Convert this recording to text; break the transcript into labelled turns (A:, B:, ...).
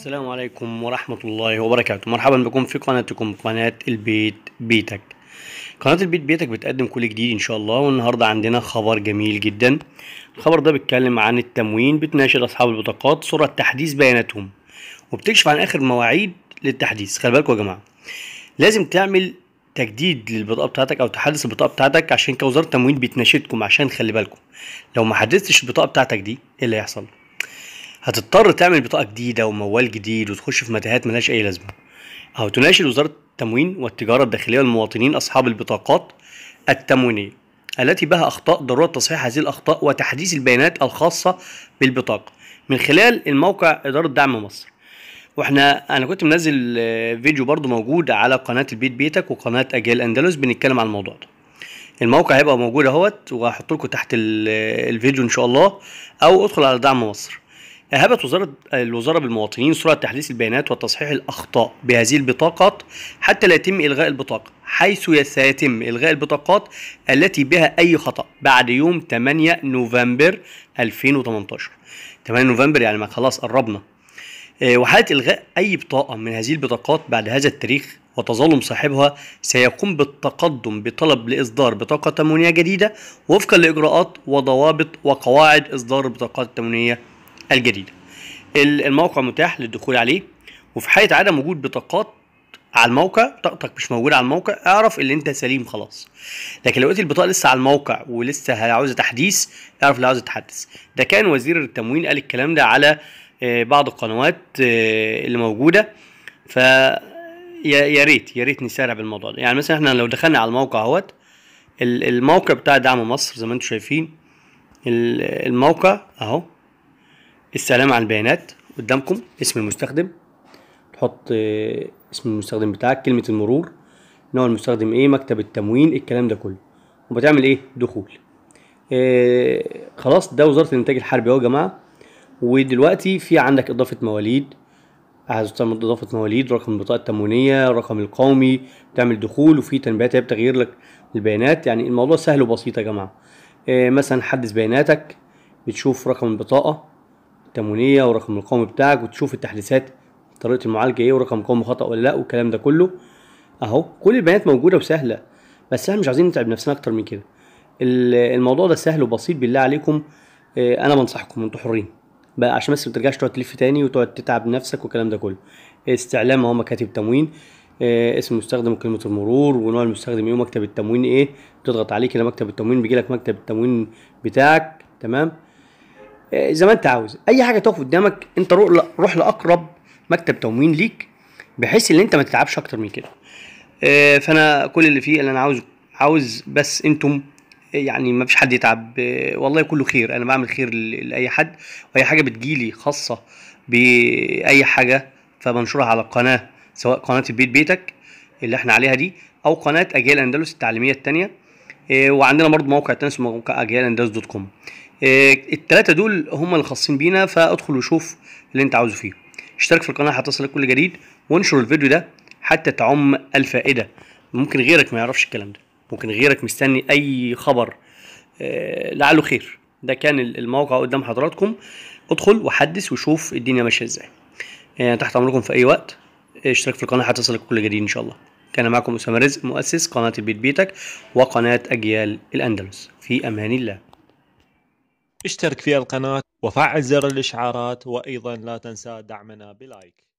A: السلام عليكم ورحمة الله وبركاته مرحبا بكم في قناتكم قناة البيت بيتك قناة البيت بيتك بتقدم كل جديد ان شاء الله والنهاردة عندنا خبر جميل جدا الخبر ده بيتكلم عن التموين بتناشد اصحاب البطاقات صورة تحديث بياناتهم وبتكشف عن اخر مواعيد للتحديث خلي بالكم يا جماعة لازم تعمل تجديد للبطاقه بتاعتك او تحدث البطاقه بتاعتك عشان كوزاره تموين بتناشدكم عشان خلي بالكم لو ما حدثتش البطاقه بتاعتك دي ايه اللي هيحصل هتضطر تعمل بطاقة جديدة وموال جديد وتخش في متاهات ملهاش أي لازمة أو تناشد وزارة التموين والتجارة الداخلية والمواطنين أصحاب البطاقات التموينية التي بها أخطاء ضرورة تصحيح هذه الأخطاء وتحديث البيانات الخاصة بالبطاقة من خلال الموقع إدارة دعم مصر واحنا انا كنت منزل آه، فيديو برضو موجود على قناه البيت بيتك وقناه اجيال اندلس بنتكلم عن الموضوع ده الموقع هيبقى موجود اهوت وهحط لكم تحت آه، الفيديو ان شاء الله او ادخل على دعم مصر أهبت وزارة الوزارة بالمواطنين سرعة تحديث البيانات وتصحيح الأخطاء بهذه البطاقات حتى لا يتم إلغاء البطاقة حيث سيتم إلغاء البطاقات التي بها أي خطأ بعد يوم 8 نوفمبر 2018 8 نوفمبر يعني ما خلاص قربنا آه، وحالة إلغاء أي بطاقة من هذه البطاقات بعد هذا التاريخ وتظلم صاحبها سيقوم بالتقدم بطلب لإصدار بطاقة تمونية جديدة وفقا لإجراءات وضوابط وقواعد إصدار البطاقات التمونية الجديدة الموقع متاح للدخول عليه وفي حالة عدم وجود بطاقات على الموقع طاقتك مش موجوده على الموقع اعرف ان انت سليم خلاص لكن لو لقيت البطاقه لسه على الموقع ولسه عاوزه تحديث اعرف اللي عاوزه تحدث ده كان وزير التموين قال الكلام ده على آه، بعض القنوات آه، اللي موجوده ف يا ريت يا ريت نسارع بالموضوع ده يعني مثلا احنا لو دخلنا على الموقع اهوت الموقع بتاع دعم مصر زي ما انتم شايفين الموقع اهو السلام على البيانات قدامكم اسم المستخدم تحط آه، اسم المستخدم بتاعك كلمة المرور نوع المستخدم ايه مكتب التموين الكلام ده كله وبتعمل ايه دخول آه خلاص ده وزارة الانتاج الحربي اهو يا جماعة ودلوقتي في عندك اضافة مواليد عايز تعمل اضافة مواليد رقم البطاقة التموينية الرقم القومي تعمل دخول وفي تنبيهات هي بتغيير لك البيانات يعني الموضوع سهل وبسيط يا جماعة آه مثلا حدث بياناتك بتشوف رقم البطاقة التموينيه ورقم القومي بتاعك وتشوف التحديثات طريقه المعالجه ايه ورقم قومي خطا ولا لا والكلام ده كله اهو كل البيانات موجوده وسهله بس احنا مش عايزين نتعب نفسنا اكتر من كده الموضوع ده سهل وبسيط بالله عليكم آه، انا بنصحكم انتوا حرين بقى عشان بس ما ترجعش تقعد تلف تاني وتقعد تتعب نفسك والكلام ده كله استعلام اهو مكاتب تموين آه، اسم المستخدم وكلمة المرور ونوع المستخدم ايه ومكتب التموين ايه بتضغط عليه كده مكتب التموين بيجي لك مكتب التموين بتاعك تمام آه، زي ما انت عاوز اي حاجه تقف قدامك انت روح لاقرب مكتب تموين ليك بحيث ان انت ما تتعبش اكتر من كده آه، فانا كل اللي فيه اللي انا عاوز عاوز بس انتم آه، يعني ما فيش حد يتعب والله كله خير انا بعمل خير لاي حد واي حاجه بتجيلي خاصه باي حاجه فبنشرها على القناه سواء قناه البيت بيتك اللي احنا عليها دي او قناه اجيال اندلس التعليميه الثانيه إيه، وعندنا برضه موقع تنس موقع اجيال انداز دوت كوم إيه، التلاتة دول هم اللي خاصين بينا فادخل وشوف اللي انت عاوزه فيه اشترك في القناه هتصلك كل جديد وانشر الفيديو ده حتى تعم الفائده ممكن غيرك ما يعرفش الكلام ده ممكن غيرك مستني اي خبر إيه، لعله خير ده كان الموقع قدام حضراتكم ادخل وحدث وشوف الدنيا ماشيه ازاي تحت امركم في اي وقت اشترك في القناه هتصلك كل جديد ان شاء الله كان معكم أسامة رزق مؤسس قناة البيت بيتك وقناة أجيال الأندلس في أمان الله اشترك في القناة وفعل زر الإشعارات وأيضا لا تنسى دعمنا بلايك